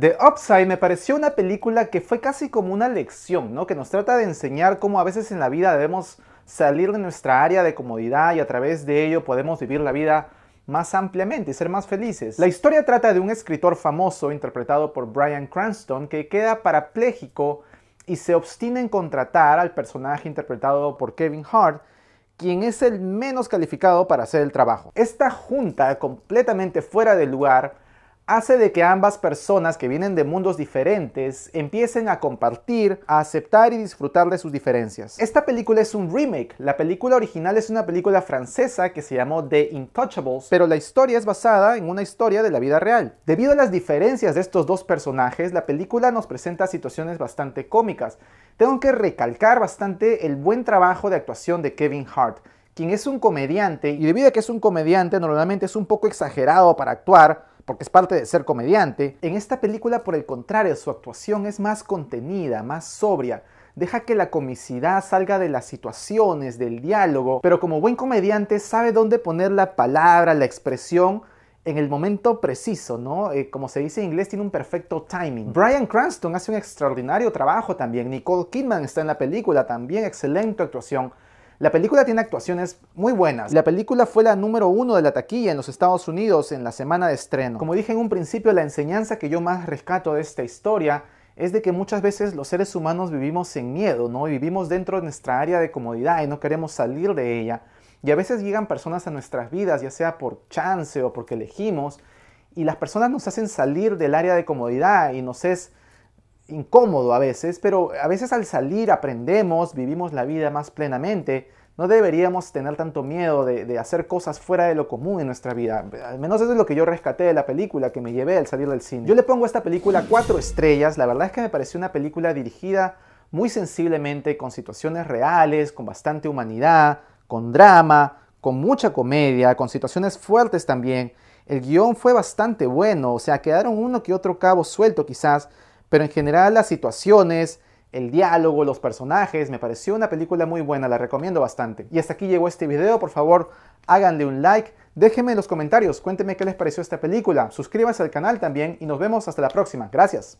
The Upside me pareció una película que fue casi como una lección, ¿no? Que nos trata de enseñar cómo a veces en la vida debemos salir de nuestra área de comodidad y a través de ello podemos vivir la vida más ampliamente y ser más felices. La historia trata de un escritor famoso interpretado por Brian Cranston que queda parapléjico y se obstina en contratar al personaje interpretado por Kevin Hart, quien es el menos calificado para hacer el trabajo. Esta junta completamente fuera de lugar hace de que ambas personas que vienen de mundos diferentes empiecen a compartir, a aceptar y disfrutar de sus diferencias. Esta película es un remake. La película original es una película francesa que se llamó The Intouchables, pero la historia es basada en una historia de la vida real. Debido a las diferencias de estos dos personajes, la película nos presenta situaciones bastante cómicas. Tengo que recalcar bastante el buen trabajo de actuación de Kevin Hart quien es un comediante, y debido a que es un comediante, normalmente es un poco exagerado para actuar, porque es parte de ser comediante. En esta película, por el contrario, su actuación es más contenida, más sobria. Deja que la comicidad salga de las situaciones, del diálogo, pero como buen comediante sabe dónde poner la palabra, la expresión en el momento preciso, ¿no? Eh, como se dice en inglés, tiene un perfecto timing. Brian Cranston hace un extraordinario trabajo también. Nicole Kidman está en la película, también excelente actuación. La película tiene actuaciones muy buenas. La película fue la número uno de la taquilla en los Estados Unidos en la semana de estreno. Como dije en un principio, la enseñanza que yo más rescato de esta historia es de que muchas veces los seres humanos vivimos en miedo, ¿no? vivimos dentro de nuestra área de comodidad y no queremos salir de ella. Y a veces llegan personas a nuestras vidas, ya sea por chance o porque elegimos, y las personas nos hacen salir del área de comodidad y nos es incómodo a veces, pero a veces al salir aprendemos, vivimos la vida más plenamente. No deberíamos tener tanto miedo de, hacer cosas fuera de lo común en nuestra vida. Al menos eso es lo que yo rescaté de la película que me llevé al salir del cine. Yo le pongo a esta película cuatro estrellas. La verdad es que me pareció una película dirigida muy sensiblemente, con situaciones reales, con bastante humanidad, con drama, con mucha comedia, con situaciones fuertes también. El guión fue bastante bueno, o sea, quedaron uno que otro cabo suelto quizás, pero en general las situaciones, el diálogo, los personajes, me pareció una película muy buena, la recomiendo bastante. Y hasta aquí llegó este video, por favor háganle un like, déjenme en los comentarios, cuéntenme qué les pareció esta película, suscríbanse al canal también y nos vemos hasta la próxima. Gracias.